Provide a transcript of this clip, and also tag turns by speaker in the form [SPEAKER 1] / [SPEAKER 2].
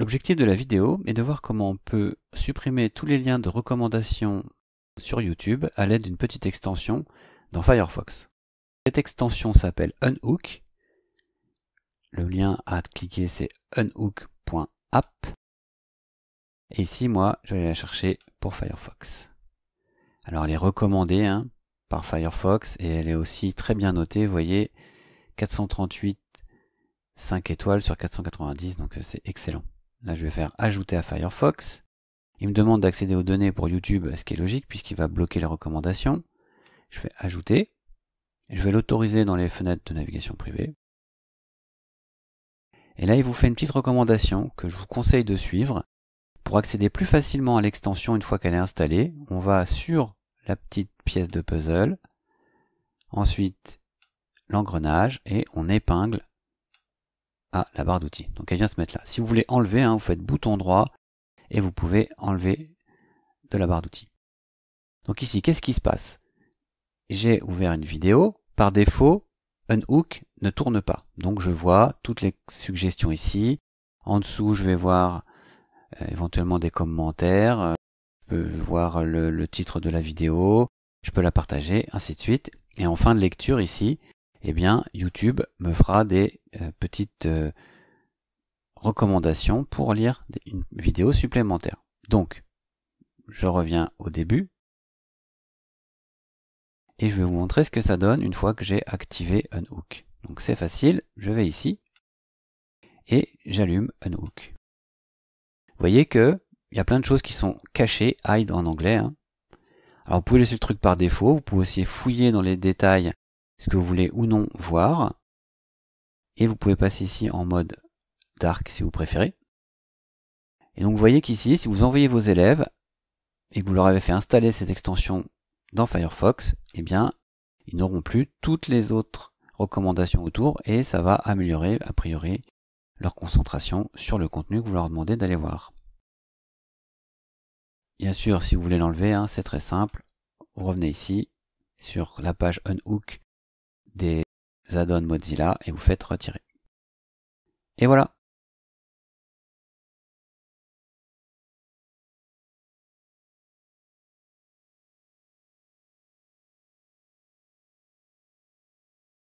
[SPEAKER 1] L'objectif de la vidéo est de voir comment on peut
[SPEAKER 2] supprimer tous les liens de recommandation sur YouTube à l'aide d'une petite extension dans Firefox. Cette extension s'appelle Unhook. Le lien à cliquer c'est unhook.app. Et ici, moi, je vais la chercher pour Firefox. Alors, elle est recommandée hein, par Firefox et elle est aussi très bien notée. Vous voyez, 438 5 étoiles sur 490, donc euh, c'est excellent. Là, je vais faire ajouter à Firefox. Il me demande d'accéder aux données pour YouTube, ce qui est logique puisqu'il va bloquer les recommandations. Je fais « ajouter. Je vais l'autoriser dans les fenêtres de navigation privée. Et là, il vous fait une petite recommandation que je vous conseille de suivre. Pour accéder plus facilement à l'extension une fois qu'elle est installée, on va sur la petite pièce de puzzle, ensuite l'engrenage et on épingle à la barre d'outils. Donc elle vient se mettre là. Si vous voulez enlever, hein, vous faites bouton droit et vous pouvez enlever de la barre d'outils. Donc ici, qu'est-ce qui se passe J'ai ouvert une vidéo. Par défaut, un hook ne tourne pas. Donc je vois toutes les suggestions ici. En dessous, je vais voir euh, éventuellement des commentaires. Euh, je peux voir le titre de la vidéo. Je peux la partager, ainsi de suite. Et en fin de lecture ici, eh bien YouTube me fera des euh, petites euh, recommandations pour lire une vidéo supplémentaire. Donc, je reviens au début et je vais vous montrer ce que ça donne une fois que j'ai activé Unhook. Donc c'est facile, je vais ici et j'allume Unhook. Vous voyez que il y a plein de choses qui sont cachées, hide en anglais. Hein. Alors vous pouvez laisser le truc par défaut, vous pouvez aussi fouiller dans les détails ce que vous voulez ou non voir. Et vous pouvez passer ici en mode dark si vous préférez. Et donc vous voyez qu'ici, si vous envoyez vos élèves et que vous leur avez fait installer cette extension dans Firefox, eh bien, ils n'auront plus toutes les autres recommandations autour et ça va améliorer, a priori, leur concentration sur le contenu que vous leur demandez d'aller voir. Bien sûr, si vous voulez l'enlever, hein, c'est très simple. Vous revenez ici sur la
[SPEAKER 1] page Unhook des add-ons Mozilla et vous faites retirer. Et voilà,